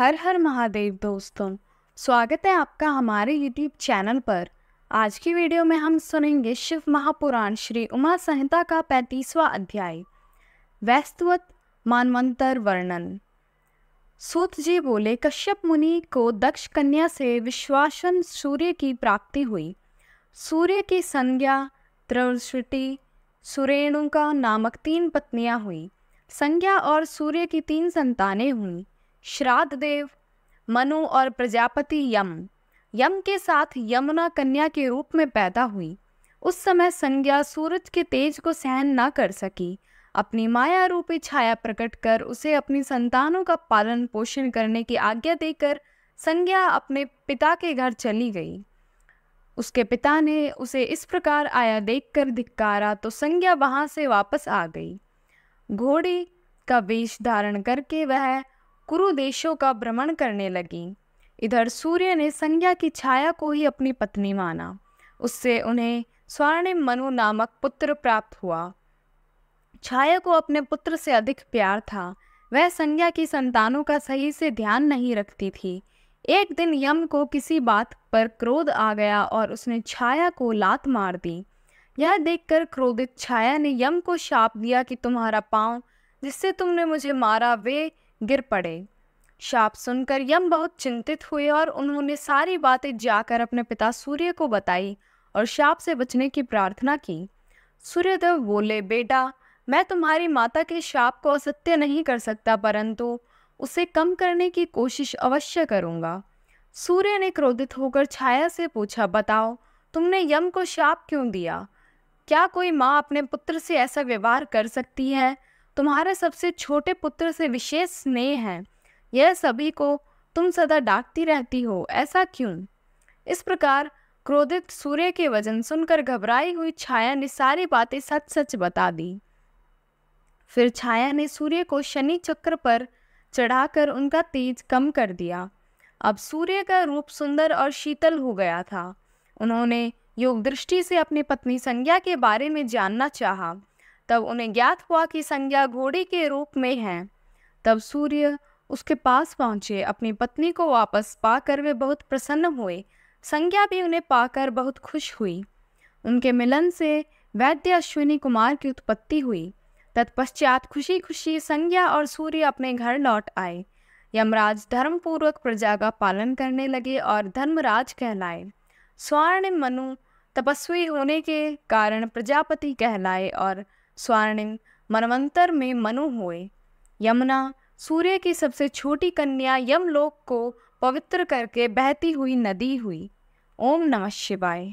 हर हर महादेव दोस्तों स्वागत है आपका हमारे YouTube चैनल पर आज की वीडियो में हम सुनेंगे शिव महापुराण श्री उमा संहिता का पैंतीसवा अध्याय वैस्तवत मानवंतर वर्णन सूत जी बोले कश्यप मुनि को दक्ष कन्या से विश्वासन सूर्य की प्राप्ति हुई सूर्य की संज्ञा त्रवृष्टि सुरेणु का नामक तीन पत्नियां हुई संज्ञा और सूर्य की तीन संतानें हुईं श्राद्ध देव मनु और प्रजापति यम यम के साथ यमुना कन्या के रूप में पैदा हुई उस समय संज्ञा सूरज के तेज को सहन न कर सकी अपनी माया रूपी छाया प्रकट कर उसे अपनी संतानों का पालन पोषण करने की आज्ञा देकर संज्ञा अपने पिता के घर चली गई उसके पिता ने उसे इस प्रकार आया देखकर धिक्कारा तो संज्ञा वहाँ से वापस आ गई घोड़ी का वेश धारण करके वह कुरु देशों का भ्रमण करने लगी इधर सूर्य ने संज्ञा की छाया को ही अपनी पत्नी माना उससे उन्हें स्वर्णिम मनु नामक पुत्र प्राप्त हुआ छाया को अपने पुत्र से अधिक प्यार था वह संज्ञा की संतानों का सही से ध्यान नहीं रखती थी एक दिन यम को किसी बात पर क्रोध आ गया और उसने छाया को लात मार दी यह देखकर क्रोधित छाया ने यम को शाप दिया कि तुम्हारा पाँव जिससे तुमने मुझे मारा वे गिर पड़े शाप सुनकर यम बहुत चिंतित हुए और उन्होंने सारी बातें जाकर अपने पिता सूर्य को बताई और शाप से बचने की प्रार्थना की सूर्यदेव बोले बेटा मैं तुम्हारी माता के शाप को असत्य नहीं कर सकता परंतु उसे कम करने की कोशिश अवश्य करूँगा सूर्य ने क्रोधित होकर छाया से पूछा बताओ तुमने यम को शाप क्यों दिया क्या कोई माँ अपने पुत्र से ऐसा व्यवहार कर सकती है तुम्हारे सबसे छोटे पुत्र से विशेष स्नेह है यह सभी को तुम सदा डाकती रहती हो ऐसा क्यों इस प्रकार क्रोधित सूर्य के वजन सुनकर घबराई हुई छाया ने सारी बातें सच सच बता दी फिर छाया ने सूर्य को शनि चक्र पर चढ़ाकर उनका तेज कम कर दिया अब सूर्य का रूप सुंदर और शीतल हो गया था उन्होंने योग दृष्टि से अपनी पत्नी संज्ञा के बारे में जानना चाहा तब उन्हें ज्ञात हुआ कि संज्ञा घोड़े के रूप में है तब सूर्य उसके पास पहुंचे अपनी पत्नी को वापस पाकर वे बहुत प्रसन्न हुए संज्ञा भी उन्हें पाकर बहुत खुश हुई उनके मिलन से वैद्य अश्विनी कुमार की उत्पत्ति हुई तत्पश्चात खुशी खुशी संज्ञा और सूर्य अपने घर लौट आए यमराज धर्मपूर्वक प्रजा का पालन करने लगे और धर्मराज कहलाए स्वर्ण मनु तपस्वी होने के कारण प्रजापति कहलाए और स्वर्णिम मनवंतर में मनु हुए यमुना सूर्य की सबसे छोटी कन्या यमलोक को पवित्र करके बहती हुई नदी हुई ओम नमः शिवाय